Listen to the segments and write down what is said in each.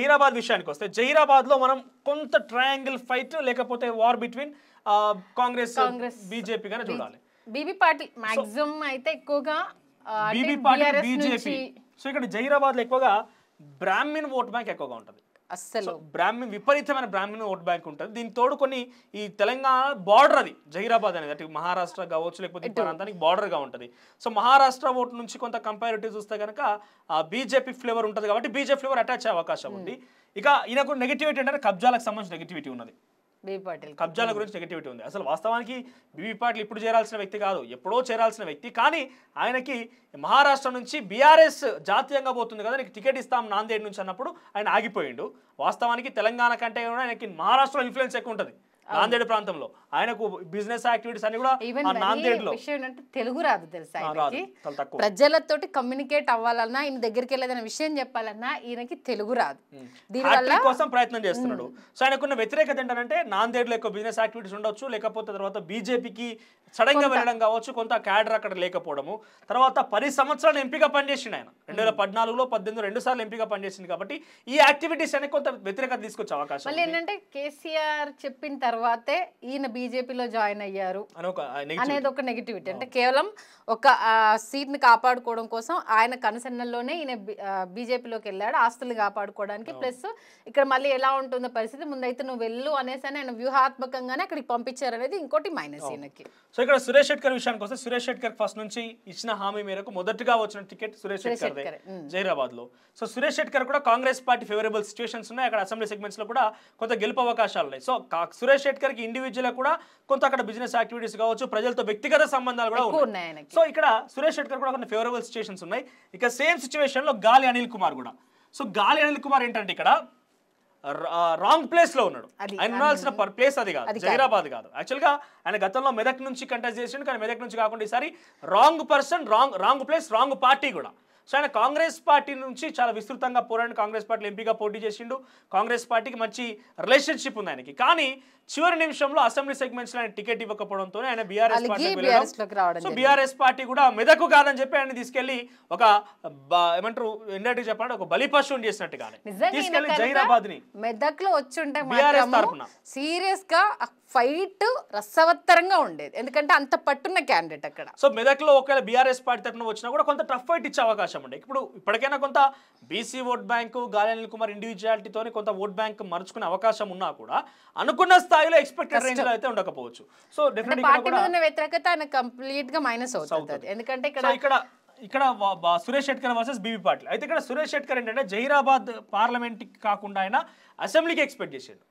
జహీరాబాద్ విషయానికి వస్తే లో మనం కొంత ట్రయాంగిల్ ఫైట్ లేకపోతే వార్ బిట్వీన్ కాంగ్రెస్ గానే చూడాలి బీబీ పార్టీ మాక్సిమం అయితే ఎక్కువగా బీబీ పార్టీ బీజేపీ సో ఇక్కడ లో ఎక్కువగా బ్రాహ్మిన్ ఓట్ బ్యాంక్ ఎక్కువగా ఉంటుంది అస్సలు బ్రాహ్మణ విపరీతమైన బ్రాహ్మణ ఓట్ బ్యాంక్ ఉంటుంది దీని తోడు కొన్ని ఈ తెలంగాణ బార్డర్ అది జహీరాబాద్ అనేది అంటే మహారాష్ట్ర కావచ్చు లేకపోతే ప్రాంతానికి గా ఉంటుంది సో మహారాష్ట్ర ఓటు నుంచి కొంత కంపారిటివ్ చూస్తే కనుక బీజేపీ ఫ్లేవర్ ఉంటుంది కాబట్టి బీజేపీ ఫ్లేవర్ అటాచ్ అయ్యే అవకాశం ఉంది ఇక ఈయనకు నెగిటివిటీ అంటే కబ్జాలకు సంబంధించిన నెగిటివిటీ ఉన్నది కబ్జాల గురించి నెగిటివిటీ ఉంది అసలు వాస్తవానికి బీబీ పాటిల్ ఇప్పుడు చేరాల్సిన వ్యక్తి కాదు ఎప్పుడో చేరాల్సిన వ్యక్తి కానీ ఆయనకి మహారాష్ట్ర నుంచి బీఆర్ఎస్ జాతీయంగా పోతుంది కదా నీకు టికెట్ ఇస్తాం నాందేడ్ నుంచి అన్నప్పుడు ఆయన ఆగిపోయిండు వాస్తవానికి తెలంగాణ కంటే కూడా ఆయనకి మహారాష్ట్రలో ఇన్ఫ్లుయెన్స్ ఎక్కువ ఉంటుంది నాందేడ్ ప్రాంతంలో ఆయనకు బిజినెస్ యాక్టివిటీస్ అన్ని కూడా నాందేడ్లో తెలుగు రాదు తెలుసా ప్రజలతో కమ్యూనికేట్ అవ్వాలన్నా ఈయన దగ్గరికి వెళ్ళేదన్న విషయం చెప్పాలన్నా ఈయనకి తెలుగు రాదు దీనివల్ల కోసం ప్రయత్నం చేస్తున్నాడు సో ఆయనకున్న వ్యతిరేకత ఏంటంటే నాందేడ్ ఎక్కువ బిజినెస్ యాక్టివిటీస్ ఉండొచ్చు లేకపోతే తర్వాత బీజేపీకి సడన్ గా వెళ్ళడం కావచ్చు కొంత క్యాడర్ అక్కడ లేకపోవడము తర్వాత పది సంవత్సరాలు ఎంపిక పనిచేసింది ఆయన రెండు వేల పద్నాలుగులో పద్దెనిమిది రెండు సార్లు ఎంపిక పనిచేసింది కాబట్టి ఈ యాక్టివిటీస్ అనేది కొంత వ్యతిరేకత తీసుకొచ్చే అవకాశం ఏంటంటే కేసీఆర్ చెప్పిన తర్వాత తర్వాతే ఈయన బీజేపీలో జాయిన్ అయ్యారు అనేది ఒక నెగిటివిటీ అంటే కేవలం ఒక సీట్ ని కాపాడుకోవడం కోసం ఆయన కనసన్నల్లోనే ఈయన బీజేపీలోకి వెళ్ళాడు ఆస్తులు కాపాడుకోవడానికి ప్లస్ ఇక్కడ మళ్ళీ ఎలా ఉంటుందో పరిస్థితి ముందైతే నువ్వు వెళ్ళు అనేసి ఆయన వ్యూహాత్మకంగానే అక్కడికి పంపించారు అనేది ఇంకోటి మైనస్ ఈయనకి సో ఇక్కడ సురేష్ శెట్కర్ విషయానికి వస్తే సురేష్ శెట్కర్ ఫస్ట్ నుంచి ఇచ్చిన హామీ మేరకు మొదటిగా వచ్చిన టికెట్ సురేష్ శెట్కర్ జైరాబాద్ లో సో సురేష్ శెట్కర్ కూడా కాంగ్రెస్ పార్టీ ఫేవరబుల్ సిచ్యువేషన్స్ ఉన్నాయి అక్కడ అసెంబ్లీ సెగ్మెంట్స్ లో కూడా కొంత గెలుపు అవకాశాలు ఉన్నాయి సో సురేష్ ఇండివిజువల్ ఇండివిజువల్గా కూడా కొంత అక్కడ బిజినెస్ యాక్టివిటీస్ కావచ్చు ప్రజలతో వ్యక్తిగత సంబంధాలు కూడా ఉన్నాయి సో ఇక్కడ సురేష్ శెట్కర్ కూడా కొన్ని ఫేవరబుల్ సిచ్యువేషన్స్ ఉన్నాయి ఇక సేమ్ లో గాలి అనిల్ కుమార్ కూడా సో గాలి అనిల్ కుమార్ ఏంటంటే ఇక్కడ రాంగ్ ప్లేస్ లో ఉన్నాడు ఆయన ఉండాల్సిన ప్లేస్ అది కాదు హైదరాబాద్ కాదు యాక్చువల్ గా ఆయన గతంలో మెదక్ నుంచి కంటెస్ట్ చేసిండు కానీ మెదక్ నుంచి కాకుండా ఈసారి wrong person wrong wrong place wrong party కూడా సో ఆయన కాంగ్రెస్ పార్టీ నుంచి చాలా విస్తృతంగా పోరాడి కాంగ్రెస్ పార్టీలో ఎంపీగా పోటీ చేసిండు కాంగ్రెస్ పార్టీకి మంచి రిలేషన్షిప్ ఉంది ఆయనకి కానీ చివరి నిమిషంలో అసెంబ్లీ సెగ్మెంట్స్ లో టికెట్ ఇవ్వకపోవడంతో ఆయన BRS party so BRS party కూడా మెదకు కాదని చెప్పి ఆయన తీసుకెళ్లి ఒక ఏమంటారు ఎండటి చెప్పాలంటే ఒక బలి పశువుని చేసినట్టుగానే తీసుకెళ్లి జైరాబాద్ ని మెదక్ లో వచ్చి ఉంటే సీరియస్ గా ఫైట్ రసవత్తరంగా ఉండేది ఎందుకంటే అంత పట్టున్న క్యాండిడేట్ అక్కడ సో మెదక్ లో ఒకవేళ బీఆర్ఎస్ పార్టీ తరఫున వచ్చినా కూడా కొంత టఫ్ ఫైట్ ఇచ్చే అవకాశం ఉండేది ఇప్పుడు ఇప్పటికైనా కొంత బీసీ ఓట్ బ్యాంకు గాలి అనిల్ కుమార్ ఇండివిజువాలిటీతో కొంత ఓట్ బ్యాంక్ మరుచుకునే అవకాశం ఉన్నా కూడా అనుకున్న స్థాయి స్థాయిలో ఎక్స్పెక్టెడ్ రేంజ్ లో అయితే ఉండకపోవచ్చు సో డెఫినెట్ వ్యతిరేకత కంప్లీట్ గా మైనస్ అవుతుంది ఎందుకంటే ఇక్కడ ఇక్కడ ఇక్కడ సురేష్ షెట్కర్ వర్సెస్ బీబీ పాటిల్ అయితే ఇక్కడ సురేష్ షెట్కర్ ఏంటంటే జహీరాబాద్ కి కాకుండా ఆయన అసెంబ్లీకి ఎక్స్పెక్ట్ చేసిండు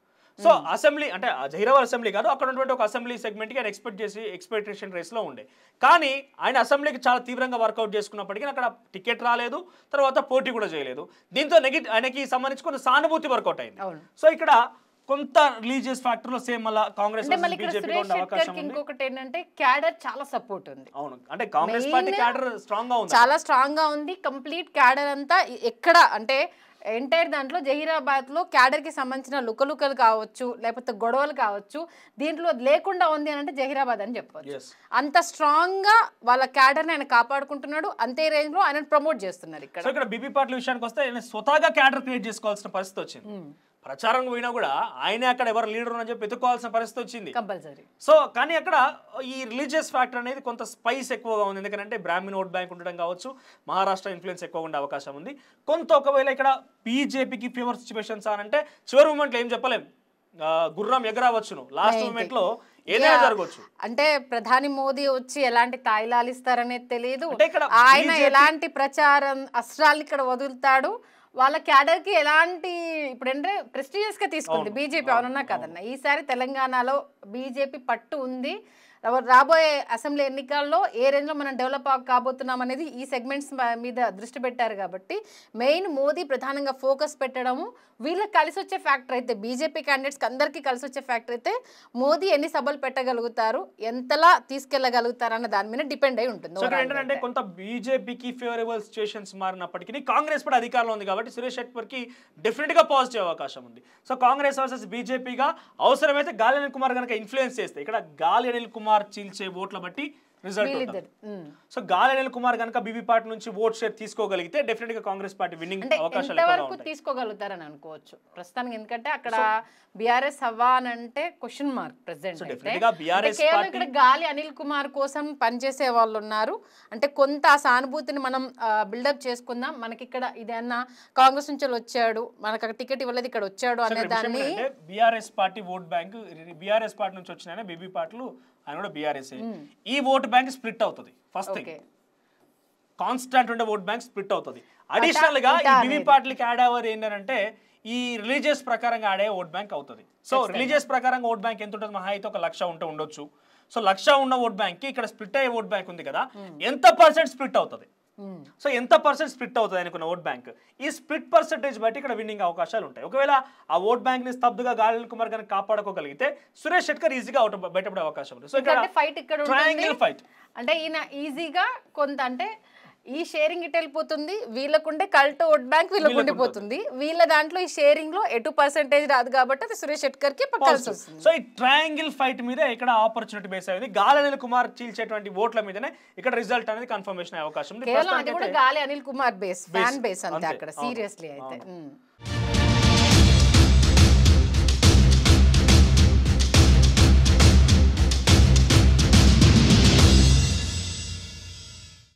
సో hmm. అసెంబ్లీ అంటే జహీరాబాద్ అసెంబ్లీ కాదు అక్కడ ఉన్నటువంటి ఒక అసెంబ్లీ సెగ్మెంట్కి ఆయన ఎక్స్పెక్ట్ చేసి ఎక్స్పెక్టేషన్ రేస్లో ఉండే కానీ ఆయన అసెంబ్లీకి చాలా తీవ్రంగా వర్కౌట్ చేసుకున్నప్పటికీ అక్కడ టికెట్ రాలేదు తర్వాత పోటీ కూడా చేయలేదు దీంతో నెగిటివ్ ఆయనకి సంబంధించి కొంత సానుభూతి వర్కౌట్ అయింది సో ఇక్కడ కొంత రిలీజియస్ ఫ్యాక్టర్ లో సేమ్ అలా కాంగ్రెస్ ఇంకొకటి ఏంటంటే క్యాడర్ చాలా సపోర్ట్ ఉంది అవును అంటే కాంగ్రెస్ పార్టీ క్యాడర్ స్ట్రాంగ్ గా ఉంది చాలా స్ట్రాంగ్ గా ఉంది కంప్లీట్ క్యాడర్ అంతా ఎక్కడ అంటే ఎంటైర్ దాంట్లో జహీరాబాద్ లో క్యాడర్ కి సంబంధించిన లుకలుకలు కావచ్చు లేకపోతే గొడవలు కావచ్చు దీంట్లో లేకుండా ఉంది అని అంటే జహీరాబాద్ అని చెప్పవచ్చు అంత స్ట్రాంగ్ గా వాళ్ళ క్యాడర్ ని ఆయన కాపాడుకుంటున్నాడు అంతే రేంజ్ లో ఆయన ప్రమోట్ చేస్తున్నారు ఇక్కడ ఇక్కడ బీబీ పార్టీ విషయానికి వస్తే స్వతహాగా క్యాడర్ క్రియేట్ చేసుకోవాల్సిన పరిస్థితి వచ్చింది hmm. ప్రచారం పోయినా కూడా ఆయన అక్కడ ఎవరు లీడర్ అని చెప్పి ఎదుర్కోవాల్సిన పరిస్థితి వచ్చింది కంపల్సరీ సో కానీ అక్కడ ఈ రిలీజియస్ ఫ్యాక్టర్ అనేది కొంత స్పైస్ ఎక్కువగా ఉంది ఎందుకంటే బ్రాహ్మణ్ ఓట్ బ్యాంక్ ఉండడం కావచ్చు మహారాష్ట్ర ఇన్ఫ్లుయెన్స్ ఎక్కువ ఉండే అవకాశం ఉంది కొంత ఒకవేళ ఇక్కడ బీజేపీకి ఫేవర్ సిచ్యువేషన్స్ అని అంటే చివరి మూమెంట్లో ఏం చెప్పలేం గుర్రం ఎగరావచ్చును లాస్ట్ మూమెంట్ లో అంటే ప్రధాని మోదీ వచ్చి ఎలాంటి ఇస్తారనేది తెలియదు ఆయన ఎలాంటి ప్రచారం అస్త్రాలు ఇక్కడ వదులుతాడు వాళ్ళ క్యాడర్ కి ఎలాంటి ఇప్పుడు అంటే ప్రెస్టీజియస్ గా తీసుకుంది బీజేపీ అవునన్నా కదన్నా ఈసారి తెలంగాణలో బీజేపీ పట్టు ఉంది రాబోయే అసెంబ్లీ ఎన్నికల్లో ఏ రేంజ్లో మనం డెవలప్ కాబోతున్నాం అనేది ఈ సెగ్మెంట్స్ మీద దృష్టి పెట్టారు కాబట్టి మెయిన్ మోదీ ప్రధానంగా ఫోకస్ పెట్టడము వీళ్ళకి కలిసి వచ్చే ఫ్యాక్టర్ అయితే బీజేపీ క్యాండిడేట్స్కి అందరికీ కలిసి వచ్చే ఫ్యాక్టర్ అయితే మోదీ ఎన్ని సభలు పెట్టగలుగుతారు ఎంతలా తీసుకెళ్లగలుగుతారు అన్న దాని మీద డిపెండ్ అయి ఉంటుంది ఏంటంటే కొంత బీజేపీకి ఫేవరబుల్ సిచ్యువేషన్స్ మారినప్పటికీ కాంగ్రెస్ కూడా అధికారంలో ఉంది కాబట్టి సురేష్ శెట్వర్కి డెఫినెట్గా పాజిటివ్ అవకాశం ఉంది సో కాంగ్రెస్ వర్సెస్ బీజేపీగా అవసరమైతే గాలి అనిల్ కుమార్ కనుక ఇన్ఫ్లుయెన్స్ చేస్తే ఇక్కడ గాలి అనిల్ కుమార్ కుమార్ చీల్చే ఓట్ల బట్టి రిజల్ట్ సో గాలి అనిల్ కుమార్ కనుక బీబీ పార్టీ నుంచి ఓట్ షేర్ తీసుకోగలిగితే డెఫినెట్ గా కాంగ్రెస్ పార్టీ విన్నింగ్ అవకాశాలు తీసుకోగలుగుతారని అనుకోవచ్చు ప్రస్తుతానికి ఎందుకంటే అక్కడ బీఆర్ఎస్ అవ్వా అని అంటే క్వశ్చన్ మార్క్ ప్రెసిడెంట్ కేవలం ఇక్కడ గాలి అనిల్ కుమార్ కోసం పనిచేసే వాళ్ళు ఉన్నారు అంటే కొంత సానుభూతిని మనం బిల్డప్ చేసుకుందాం మనకి ఇక్కడ ఇదేనా కాంగ్రెస్ నుంచి వచ్చాడు మనకు టికెట్ ఇవ్వలేదు ఇక్కడ వచ్చాడు అనే దాన్ని BRS party vote bank BRS party నుంచి వచ్చిన బీబీ పార్టీలు ఆయన కూడా బీఆర్ఎస్ ఈ ఓట్ బ్యాంక్ స్ప్లిట్ అవుతుంది ఫస్ట్ థింగ్ కాన్స్టాంట్ ఉండే ఓట్ బ్యాంక్ స్ప్లిట్ అవుతుంది అడిషనల్ గా ఈ పార్టీలకి యాడ్ అవర్ ఏంటంటే ఈ రిలీజియస్ ప్రకారంగా ఆడే ఓట్ బ్యాంక్ అవుతుంది సో రిలీజియస్ ప్రకారంగా ఓట్ బ్యాంక్ ఎంత ఉంటుంది మహా అయితే ఒక లక్ష ఉంటే ఉండొచ్చు సో లక్ష ఉన్న ఓట్ బ్యాంక్ కి ఇక్కడ స్ప్లిట్ అయ్యే ఓట్ బ్యాంక్ ఉంది కదా ఎంత పర్సెంట్ స్ప్లిట్ అవుతుంది సో hmm. ఎంత పర్సెంట్ స్ప్లిట్ అవుతుంది అనుకున్న ఓట్ బ్యాంక్ ఈ స్ప్లిట్ పర్సెంటేజ్ బట్టి ఇక్కడ విన్నింగ్ అవకాశాలు ఉంటాయి ఒకవేళ ఆ ఓట్ బ్యాంక్ ని స్తబ్దుగా గాలి కుమార్ గారిని కాపాడుకోగలిగితే సురేష్ షెట్కర్ ఈజీగా అవుట్ బయటపడే అవకాశం ఉంది సో ఇక్కడ ఫైట్ ఇక్కడ ఫైట్ అంటే ఈయన ఈజీగా కొంత అంటే ఈ షేరింగ్ ఇటు వెళ్ళిపోతుంది వీళ్ళకుండే కల్ట్ ఓట్ బ్యాంక్ వీళ్ళకు ఉండిపోతుంది వీళ్ళ దాంట్లో ఈ షేరింగ్ లో ఎటు పర్సెంటేజ్ రాదు కాబట్టి అది సురేష్ షెట్కర్ కి సో ఈ ట్రయాంగిల్ ఫైట్ మీద ఇక్కడ ఆపర్చునిటీ బేస్ అయింది గాలి అనిల్ కుమార్ చీల్చేటువంటి ఓట్ల మీదనే ఇక్కడ రిజల్ట్ అనేది కన్ఫర్మేషన్ అయ్యే అవకాశం Gali Anil Kumar base fan base అంతే అక్కడ సీరియస్లీ అయితే